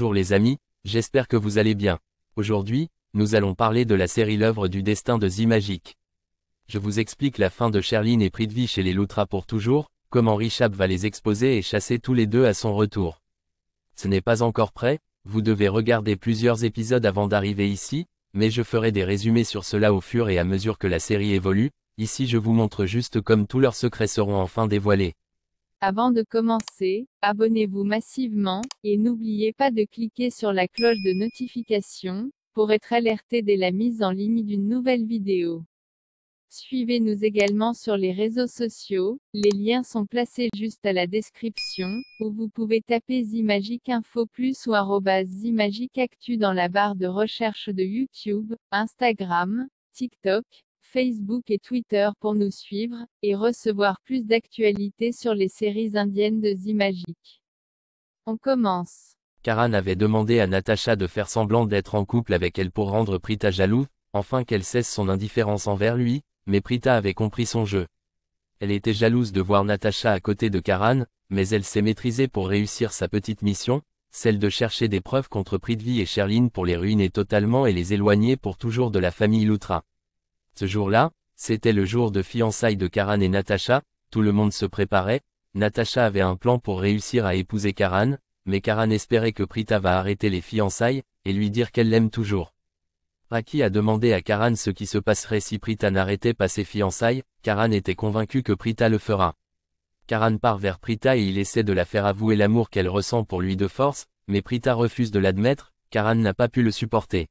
Bonjour les amis, j'espère que vous allez bien. Aujourd'hui, nous allons parler de la série L'œuvre du destin de Magic. Je vous explique la fin de Cherline et Prithvi chez les Loutras pour toujours, comment Richab va les exposer et chasser tous les deux à son retour. Ce n'est pas encore prêt, vous devez regarder plusieurs épisodes avant d'arriver ici, mais je ferai des résumés sur cela au fur et à mesure que la série évolue, ici je vous montre juste comme tous leurs secrets seront enfin dévoilés. Avant de commencer, abonnez-vous massivement, et n'oubliez pas de cliquer sur la cloche de notification, pour être alerté dès la mise en ligne d'une nouvelle vidéo. Suivez-nous également sur les réseaux sociaux, les liens sont placés juste à la description, ou vous pouvez taper Zimagic Plus ou Zimagic Actu dans la barre de recherche de YouTube, Instagram, TikTok, Facebook et Twitter pour nous suivre, et recevoir plus d'actualités sur les séries indiennes de Zimagic. On commence. Karan avait demandé à Natacha de faire semblant d'être en couple avec elle pour rendre Prita jaloux, enfin qu'elle cesse son indifférence envers lui, mais Prita avait compris son jeu. Elle était jalouse de voir Natacha à côté de Karan, mais elle s'est maîtrisée pour réussir sa petite mission, celle de chercher des preuves contre Pritvi et Sherline pour les ruiner totalement et les éloigner pour toujours de la famille Lutra. Ce jour-là, c'était le jour de fiançailles de Karan et Natacha, tout le monde se préparait, Natacha avait un plan pour réussir à épouser Karan, mais Karan espérait que Prita va arrêter les fiançailles, et lui dire qu'elle l'aime toujours. Raki a demandé à Karan ce qui se passerait si Prita n'arrêtait pas ses fiançailles, Karan était convaincu que Prita le fera. Karan part vers Prita et il essaie de la faire avouer l'amour qu'elle ressent pour lui de force, mais Prita refuse de l'admettre, Karan n'a pas pu le supporter.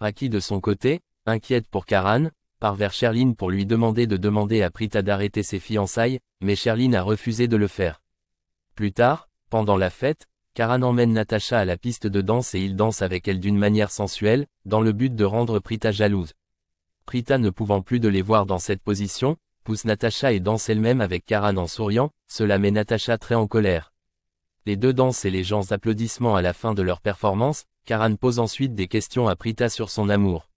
Raki de son côté, inquiète pour Karan, part vers Sherline pour lui demander de demander à Prita d'arrêter ses fiançailles, mais Sherline a refusé de le faire. Plus tard, pendant la fête, Karan emmène Natacha à la piste de danse et il danse avec elle d'une manière sensuelle, dans le but de rendre Prita jalouse. Prita ne pouvant plus de les voir dans cette position, pousse Natacha et danse elle-même avec Karan en souriant, cela met Natacha très en colère. Les deux dansent et les gens applaudissent à la fin de leur performance, Karan pose ensuite des questions à Prita sur son amour.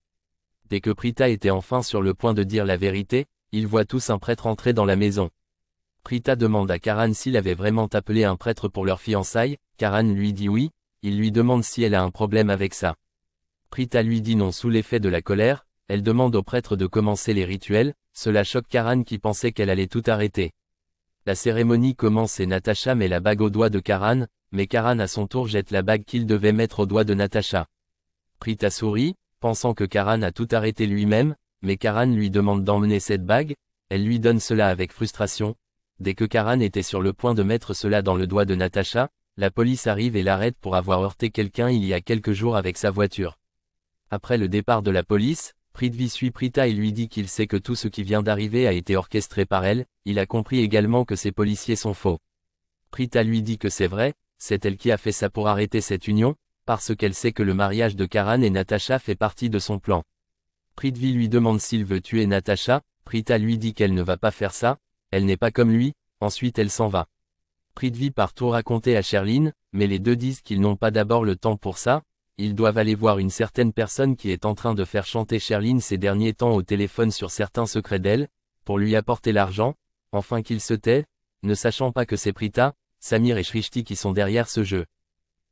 Dès que Prita était enfin sur le point de dire la vérité, ils voient tous un prêtre entrer dans la maison. Prita demande à Karan s'il avait vraiment appelé un prêtre pour leur fiançailles, Karan lui dit oui, il lui demande si elle a un problème avec ça. Prita lui dit non sous l'effet de la colère, elle demande au prêtre de commencer les rituels, cela choque Karan qui pensait qu'elle allait tout arrêter. La cérémonie commence et Natacha met la bague au doigt de Karan, mais Karan à son tour jette la bague qu'il devait mettre au doigt de Natacha. Prita sourit, pensant que Karan a tout arrêté lui-même, mais Karan lui demande d'emmener cette bague, elle lui donne cela avec frustration. Dès que Karan était sur le point de mettre cela dans le doigt de Natacha, la police arrive et l'arrête pour avoir heurté quelqu'un il y a quelques jours avec sa voiture. Après le départ de la police, Prithvi suit Prita et lui dit qu'il sait que tout ce qui vient d'arriver a été orchestré par elle, il a compris également que ces policiers sont faux. Prita lui dit que c'est vrai, c'est elle qui a fait ça pour arrêter cette union, parce qu'elle sait que le mariage de Karan et Natacha fait partie de son plan. Prithvi lui demande s'il veut tuer Natasha, Prita lui dit qu'elle ne va pas faire ça, elle n'est pas comme lui, ensuite elle s'en va. Prithvi part tout raconter à Sherline, mais les deux disent qu'ils n'ont pas d'abord le temps pour ça, ils doivent aller voir une certaine personne qui est en train de faire chanter Sherline ces derniers temps au téléphone sur certains secrets d'elle, pour lui apporter l'argent, enfin qu'il se tait, ne sachant pas que c'est Prita, Samir et Shrishti qui sont derrière ce jeu.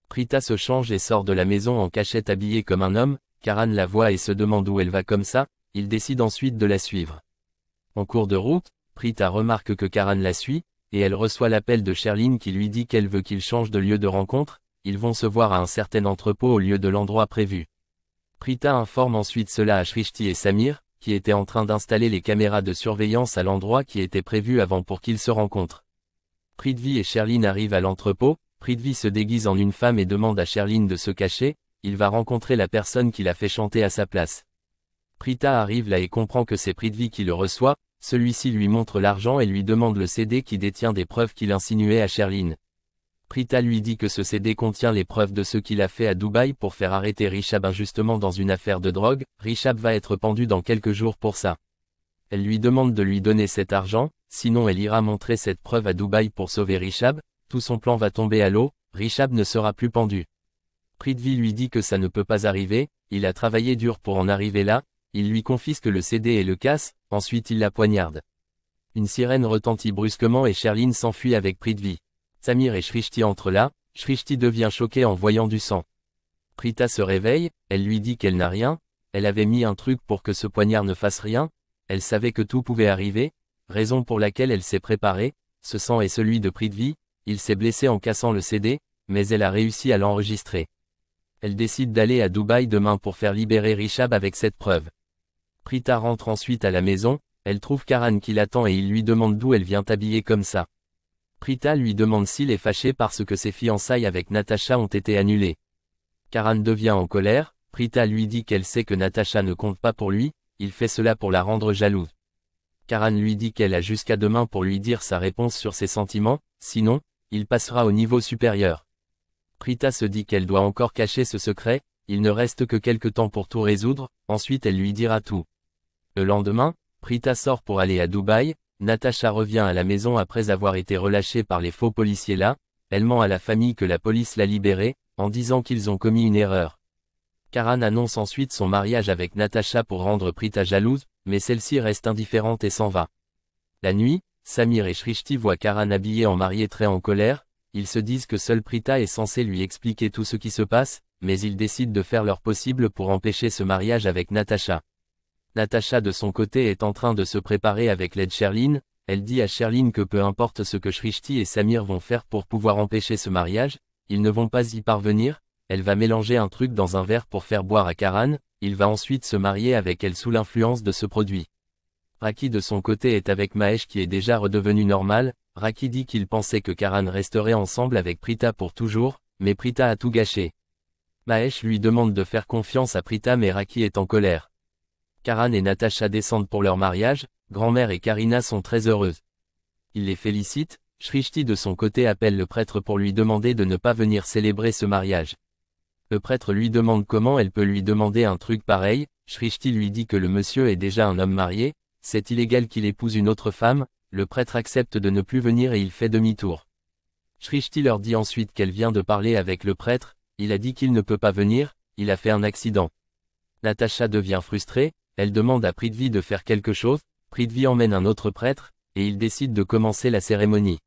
Prita se change et sort de la maison en cachette habillée comme un homme, Karan la voit et se demande où elle va comme ça, il décide ensuite de la suivre. En cours de route, Prita remarque que Karan la suit, et elle reçoit l'appel de Sherline qui lui dit qu'elle veut qu'il change de lieu de rencontre, ils vont se voir à un certain entrepôt au lieu de l'endroit prévu. Prita informe ensuite cela à Shrishti et Samir, qui étaient en train d'installer les caméras de surveillance à l'endroit qui était prévu avant pour qu'ils se rencontrent. Prithvi et Sherline arrivent à l'entrepôt, Prithvi se déguise en une femme et demande à Sherline de se cacher, il va rencontrer la personne qui l'a fait chanter à sa place. Prita arrive là et comprend que c'est Prithvi qui le reçoit, celui-ci lui montre l'argent et lui demande le CD qui détient des preuves qu'il insinuait à Sherline. Prita lui dit que ce CD contient les preuves de ce qu'il a fait à Dubaï pour faire arrêter Richab injustement dans une affaire de drogue, Richab va être pendu dans quelques jours pour ça. Elle lui demande de lui donner cet argent, sinon elle ira montrer cette preuve à Dubaï pour sauver Richab, tout son plan va tomber à l'eau, Richab ne sera plus pendu. Prithvi lui dit que ça ne peut pas arriver, il a travaillé dur pour en arriver là, il lui confisque le CD et le casse, ensuite il la poignarde. Une sirène retentit brusquement et Sherline s'enfuit avec Prithvi. Samir et Shrishti entrent là, Shrishti devient choquée en voyant du sang. Prita se réveille, elle lui dit qu'elle n'a rien, elle avait mis un truc pour que ce poignard ne fasse rien, elle savait que tout pouvait arriver, raison pour laquelle elle s'est préparée, ce sang est celui de Prithvi, il s'est blessé en cassant le CD, mais elle a réussi à l'enregistrer. Elle décide d'aller à Dubaï demain pour faire libérer Richab avec cette preuve. Prita rentre ensuite à la maison, elle trouve Karan qui l'attend et il lui demande d'où elle vient habillée comme ça. Prita lui demande s'il est fâché parce que ses fiançailles avec Natacha ont été annulées. Karan devient en colère, Prita lui dit qu'elle sait que Natacha ne compte pas pour lui, il fait cela pour la rendre jalouse. Karan lui dit qu'elle a jusqu'à demain pour lui dire sa réponse sur ses sentiments, sinon, il passera au niveau supérieur. Prita se dit qu'elle doit encore cacher ce secret, il ne reste que quelques temps pour tout résoudre, ensuite elle lui dira tout. Le lendemain, Prita sort pour aller à Dubaï, Natacha revient à la maison après avoir été relâchée par les faux policiers là, elle ment à la famille que la police l'a libérée, en disant qu'ils ont commis une erreur. Karan annonce ensuite son mariage avec Natacha pour rendre Prita jalouse, mais celle-ci reste indifférente et s'en va. La nuit, Samir et Shrishti voient Karan habillé en marié très en colère, ils se disent que seul Prita est censé lui expliquer tout ce qui se passe, mais ils décident de faire leur possible pour empêcher ce mariage avec Natasha. Natacha de son côté est en train de se préparer avec l'aide Sherline, elle dit à Sherline que peu importe ce que Shrishti et Samir vont faire pour pouvoir empêcher ce mariage, ils ne vont pas y parvenir, elle va mélanger un truc dans un verre pour faire boire à Karan, il va ensuite se marier avec elle sous l'influence de ce produit. Raki de son côté est avec Mahesh qui est déjà redevenu normal, Raki dit qu'il pensait que Karan resterait ensemble avec Prita pour toujours, mais Prita a tout gâché. Mahesh lui demande de faire confiance à Prita mais Raki est en colère. Karan et Natasha descendent pour leur mariage, grand-mère et Karina sont très heureuses. Il les félicite, Shrishti de son côté appelle le prêtre pour lui demander de ne pas venir célébrer ce mariage. Le prêtre lui demande comment elle peut lui demander un truc pareil, Shrishti lui dit que le monsieur est déjà un homme marié, c'est illégal qu'il épouse une autre femme, le prêtre accepte de ne plus venir et il fait demi-tour. Shrishti leur dit ensuite qu'elle vient de parler avec le prêtre, il a dit qu'il ne peut pas venir, il a fait un accident. Natacha devient frustrée, elle demande à Prithvi de faire quelque chose, Prithvi emmène un autre prêtre, et il décide de commencer la cérémonie.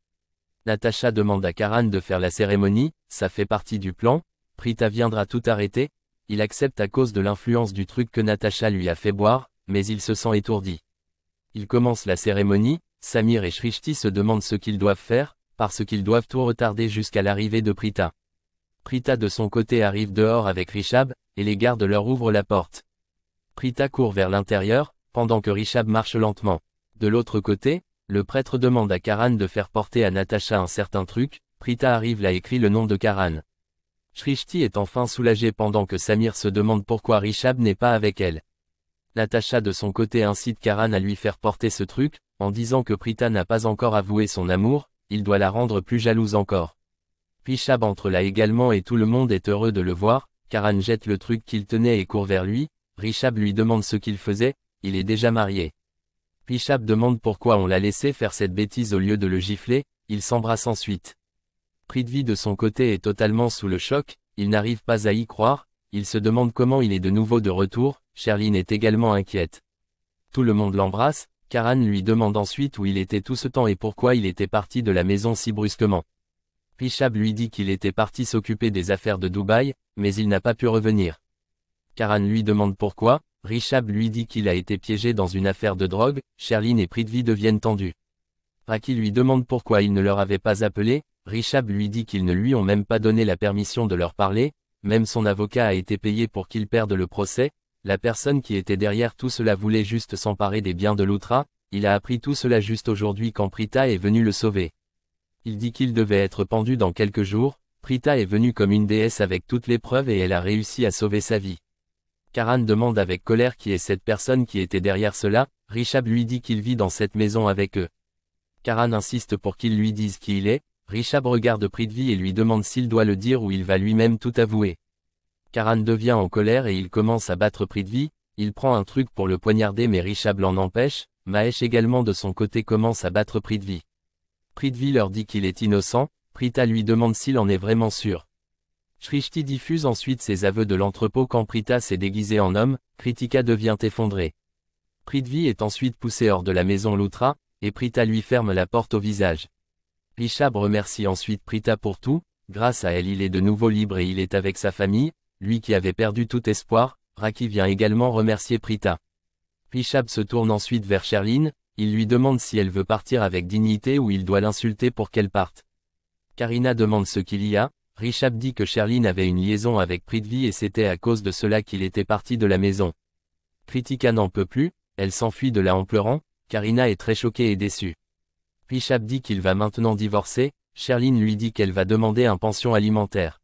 Natacha demande à Karan de faire la cérémonie, ça fait partie du plan, Prita viendra tout arrêter, il accepte à cause de l'influence du truc que Natacha lui a fait boire, mais il se sent étourdi. Ils commencent la cérémonie, Samir et Shrishti se demandent ce qu'ils doivent faire, parce qu'ils doivent tout retarder jusqu'à l'arrivée de Prita. Prita de son côté arrive dehors avec Rishab, et les gardes leur ouvrent la porte. Prita court vers l'intérieur, pendant que Rishab marche lentement. De l'autre côté, le prêtre demande à Karan de faire porter à Natacha un certain truc, Prita arrive là écrit le nom de Karan. Shrishti est enfin soulagée pendant que Samir se demande pourquoi Rishab n'est pas avec elle. Natacha de son côté incite Karan à lui faire porter ce truc, en disant que Prita n'a pas encore avoué son amour, il doit la rendre plus jalouse encore. Pishab entre là également et tout le monde est heureux de le voir, Karan jette le truc qu'il tenait et court vers lui, Rishab lui demande ce qu'il faisait, il est déjà marié. Pishab demande pourquoi on l'a laissé faire cette bêtise au lieu de le gifler, il s'embrasse ensuite. Prithvi de son côté est totalement sous le choc, il n'arrive pas à y croire, il se demande comment il est de nouveau de retour, Sherline est également inquiète. Tout le monde l'embrasse, Karan lui demande ensuite où il était tout ce temps et pourquoi il était parti de la maison si brusquement. Rishab lui dit qu'il était parti s'occuper des affaires de Dubaï, mais il n'a pas pu revenir. Karan lui demande pourquoi, Rishab lui dit qu'il a été piégé dans une affaire de drogue, Sherline et Prithvi deviennent tendus. Raki lui demande pourquoi il ne leur avait pas appelé, Rishab lui dit qu'ils ne lui ont même pas donné la permission de leur parler, même son avocat a été payé pour qu'il perde le procès, la personne qui était derrière tout cela voulait juste s'emparer des biens de l'Outra, ah, il a appris tout cela juste aujourd'hui quand Prita est venue le sauver. Il dit qu'il devait être pendu dans quelques jours, Prita est venue comme une déesse avec toutes les preuves et elle a réussi à sauver sa vie. Karan demande avec colère qui est cette personne qui était derrière cela, Richab lui dit qu'il vit dans cette maison avec eux. Karan insiste pour qu'il lui dise qui il est, Richab regarde Prithvi et lui demande s'il doit le dire ou il va lui-même tout avouer. Karan devient en colère et il commence à battre Prithvi, il prend un truc pour le poignarder mais Richab l'en empêche, Mahesh également de son côté commence à battre Prithvi. Prithvi leur dit qu'il est innocent, Prita lui demande s'il en est vraiment sûr. Shrishti diffuse ensuite ses aveux de l'entrepôt quand Prita s'est déguisé en homme, Kritika devient effondrée. Prithvi est ensuite poussé hors de la maison Loutra, et Prita lui ferme la porte au visage. Rishab remercie ensuite Prita pour tout, grâce à elle il est de nouveau libre et il est avec sa famille, lui qui avait perdu tout espoir, Raki vient également remercier Prita. Rishab se tourne ensuite vers Cherline. il lui demande si elle veut partir avec dignité ou il doit l'insulter pour qu'elle parte. Karina demande ce qu'il y a, Richab dit que Cherline avait une liaison avec Prithvi et c'était à cause de cela qu'il était parti de la maison. Kritika n'en peut plus, elle s'enfuit de là en pleurant, Karina est très choquée et déçue. Richard dit qu'il va maintenant divorcer, Sherline lui dit qu'elle va demander un pension alimentaire.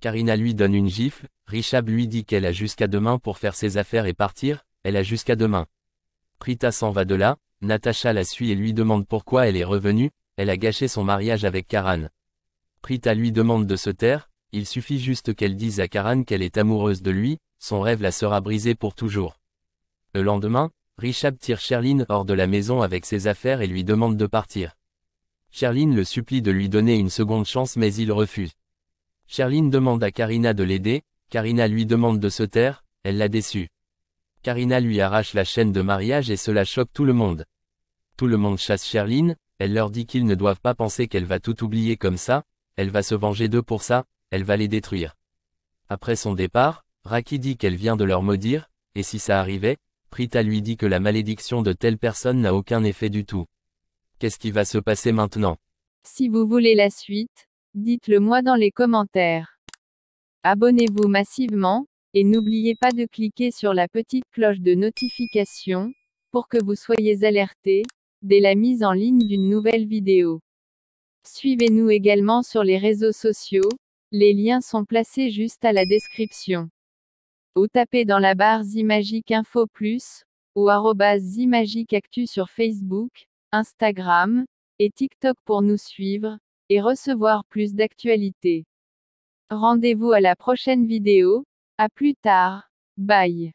Karina lui donne une gifle, Richard lui dit qu'elle a jusqu'à demain pour faire ses affaires et partir, elle a jusqu'à demain. Prita s'en va de là, Natacha la suit et lui demande pourquoi elle est revenue, elle a gâché son mariage avec Karan. Prita lui demande de se taire, il suffit juste qu'elle dise à Karan qu'elle est amoureuse de lui, son rêve la sera brisée pour toujours. Le lendemain, Richard tire Sherline hors de la maison avec ses affaires et lui demande de partir. Sherline le supplie de lui donner une seconde chance mais il refuse. Sherline demande à Karina de l'aider, Karina lui demande de se taire, elle l'a déçue. Karina lui arrache la chaîne de mariage et cela choque tout le monde. Tout le monde chasse Sherline, elle leur dit qu'ils ne doivent pas penser qu'elle va tout oublier comme ça, elle va se venger d'eux pour ça, elle va les détruire. Après son départ, Raki dit qu'elle vient de leur maudire, et si ça arrivait, Prita lui dit que la malédiction de telle personne n'a aucun effet du tout. Qu'est-ce qui va se passer maintenant Si vous voulez la suite, dites-le moi dans les commentaires. Abonnez-vous massivement, et n'oubliez pas de cliquer sur la petite cloche de notification, pour que vous soyez alerté, dès la mise en ligne d'une nouvelle vidéo. Suivez-nous également sur les réseaux sociaux, les liens sont placés juste à la description. Ou tapez dans la barre Zimagique Info Plus, ou Zimagic Actu sur Facebook, Instagram et TikTok pour nous suivre et recevoir plus d'actualités. Rendez-vous à la prochaine vidéo, à plus tard, bye.